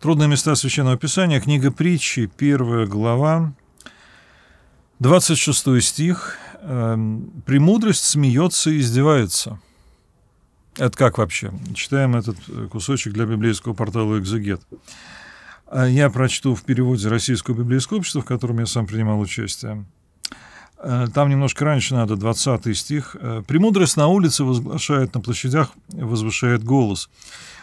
Трудные места Священного Писания, книга притчи, первая глава, 26 стих. Эм, «Премудрость смеется и издевается». Это как вообще? Читаем этот э, кусочек для библейского портала «Экзегет». А я прочту в переводе Российского библейского общества, в котором я сам принимал участие. Э, там немножко раньше надо, 20 стих. «Э, «Премудрость на улице возглашает, на площадях возвышает голос».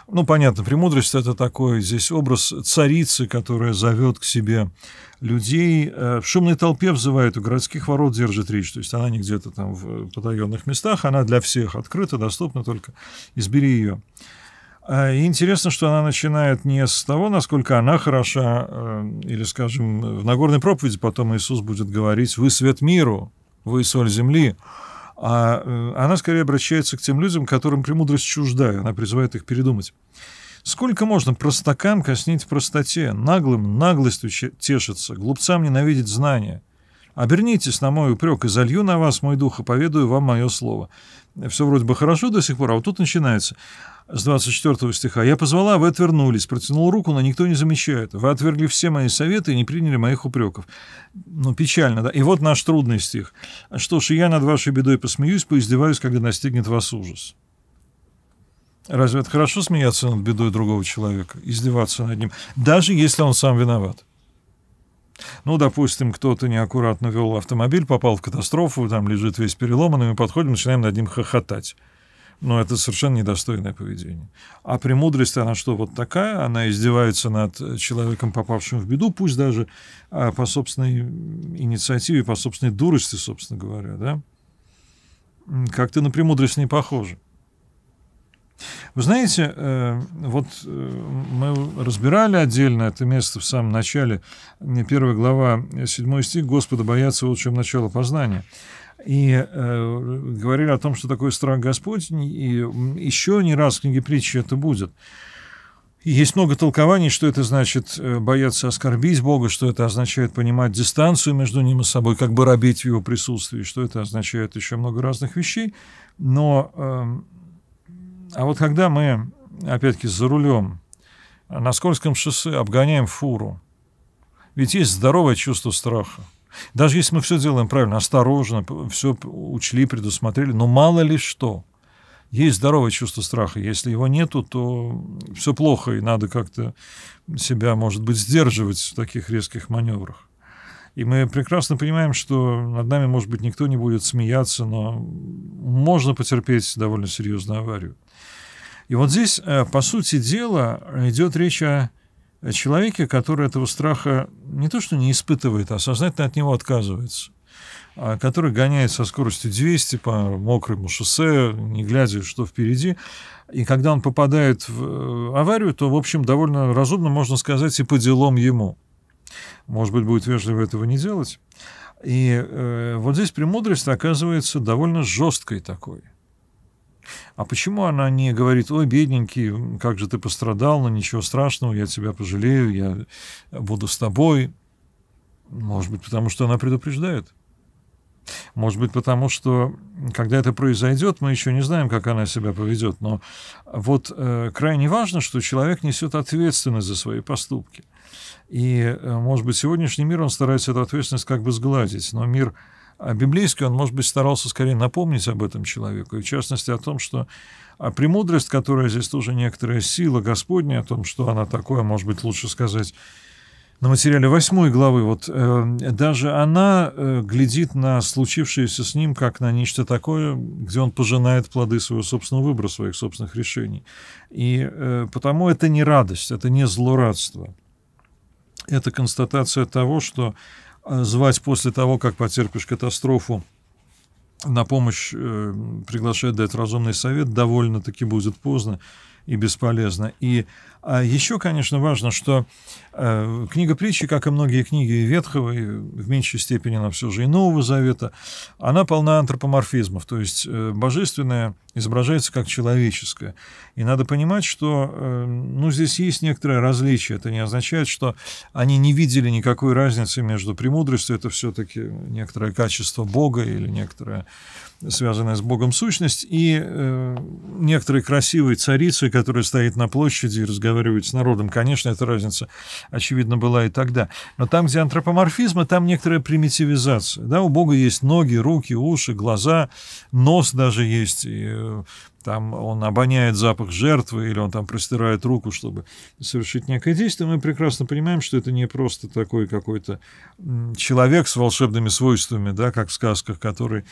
Ну, понятно, премудрость — это такой здесь образ царицы, которая зовет к себе людей. Э, в шумной толпе взывает у городских ворот, держит речь. То есть она не где-то там в э, потаенных местах, она для всех открыта, доступна только. Избери ее. А, и интересно, что она начинает не с того, насколько она хороша, э, или, скажем, в Нагорной проповеди потом Иисус будет говорить «Вы свет миру, вы соль земли» а э, она скорее обращается к тем людям, которым премудрость чужда, она призывает их передумать. Сколько можно простакам коснить в простоте, наглым наглостью тешиться, глупцам ненавидеть знания — Обернитесь на мой упрек и залью на вас мой дух и поведаю вам мое слово. Все вроде бы хорошо до сих пор, а вот тут начинается. С 24 стиха. «Я позвала, вы отвернулись, протянул руку, но никто не замечает. Вы отвергли все мои советы и не приняли моих упреков». Ну, печально, да? И вот наш трудный стих. «Что ж, я над вашей бедой посмеюсь, поиздеваюсь, когда настигнет вас ужас». Разве это хорошо смеяться над бедой другого человека, издеваться над ним, даже если он сам виноват? Ну, допустим, кто-то неаккуратно вел автомобиль, попал в катастрофу, там лежит весь переломанный, мы подходим, начинаем над ним хохотать. Но это совершенно недостойное поведение. А премудрость, она что, вот такая? Она издевается над человеком, попавшим в беду, пусть даже а, по собственной инициативе, по собственной дурости, собственно говоря, да? Как-то на премудрость не похоже. Вы знаете, э, вот э, мы разбирали отдельно это место в самом начале, не первая глава, э, седьмой стих, «Господа бояться, лучше, чем начало познания». И говорили о том, что такое страх Господень, и еще не раз в книге притчи это будет. Есть много толкований, что это значит бояться оскорбить Бога, что это означает понимать дистанцию между ним и собой, как бы робить в его присутствии, что это означает еще много разных вещей. Но эм, а вот когда мы, опять-таки, за рулем э, на скользком шоссе обгоняем фуру, ведь есть здоровое чувство страха. Даже если мы все делаем правильно, осторожно, все учли, предусмотрели, но мало ли что. Есть здоровое чувство страха. Если его нету, то все плохо, и надо как-то себя, может быть, сдерживать в таких резких маневрах. И мы прекрасно понимаем, что над нами, может быть, никто не будет смеяться, но можно потерпеть довольно серьезную аварию. И вот здесь, э, по сути дела, идет речь о человеке, который этого страха не то что не испытывает, а сознательно от него отказывается а который гоняет со скоростью 200 по мокрому шоссе, не глядя, что впереди. И когда он попадает в э, аварию, то, в общем, довольно разумно можно сказать и по делам ему. Может быть, будет вежливо этого не делать. И э, вот здесь премудрость оказывается довольно жесткой такой. А почему она не говорит, ой, бедненький, как же ты пострадал, но ну, ничего страшного, я тебя пожалею, я буду с тобой? Может быть, потому что она предупреждает. Может быть, потому что, когда это произойдет, мы еще не знаем, как она себя поведет. Но вот э, крайне важно, что человек несет ответственность за свои поступки. И, э, может быть, сегодняшний мир, он старается эту ответственность как бы сгладить. Но мир а библейский, он, может быть, старался скорее напомнить об этом человеку, и в частности о том, что а премудрость, которая здесь тоже некоторая сила Господня, о том, что она такое, может быть, лучше сказать, на материале восьмой главы, вот э, даже она э, глядит на случившееся с ним как на нечто такое, где он пожинает плоды своего собственного выбора, своих собственных решений. И э, потому это не радость, это не злорадство. Это констатация того, что э, звать после того, как потерпишь катастрофу, на помощь э, приглашать дать разумный совет, довольно-таки будет поздно и бесполезно. И а еще, конечно, важно, что э, книга притчи, как и многие книги Ветхого, и в меньшей степени, но все же и Нового Завета, она полна антропоморфизмов, то есть э, божественное изображается как человеческое. И надо понимать, что э, ну, здесь есть некоторое различие. Это не означает, что они не видели никакой разницы между премудростью, это все-таки некоторое качество Бога или некоторое связанная с Богом сущность, и э, некоторые красивые царицы, который стоит на площади и разговаривает с народом. Конечно, эта разница, очевидно, была и тогда. Но там, где антропоморфизма, там некоторая примитивизация. Да, у Бога есть ноги, руки, уши, глаза, нос даже есть, и э, там он обоняет запах жертвы, или он там простирает руку, чтобы совершить некое действие, мы прекрасно понимаем, что это не просто такой какой-то человек с волшебными свойствами, да, как в сказках, который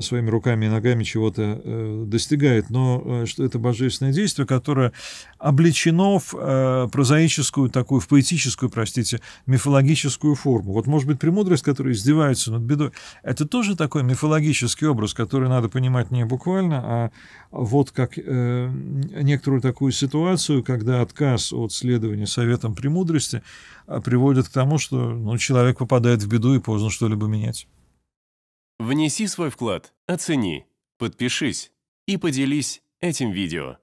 своими руками и ногами чего-то э, достигает, но э, что это божественное действие, которое облечено в э, прозаическую такую, в поэтическую, простите, мифологическую форму. Вот, может быть, премудрость, которая издевается над бедой, это тоже такой мифологический образ, который надо понимать не буквально, а вот вот как э, некоторую такую ситуацию, когда отказ от следования советам премудрости а, приводит к тому, что ну, человек попадает в беду и поздно что-либо менять. Внеси свой вклад, оцени, подпишись и поделись этим видео.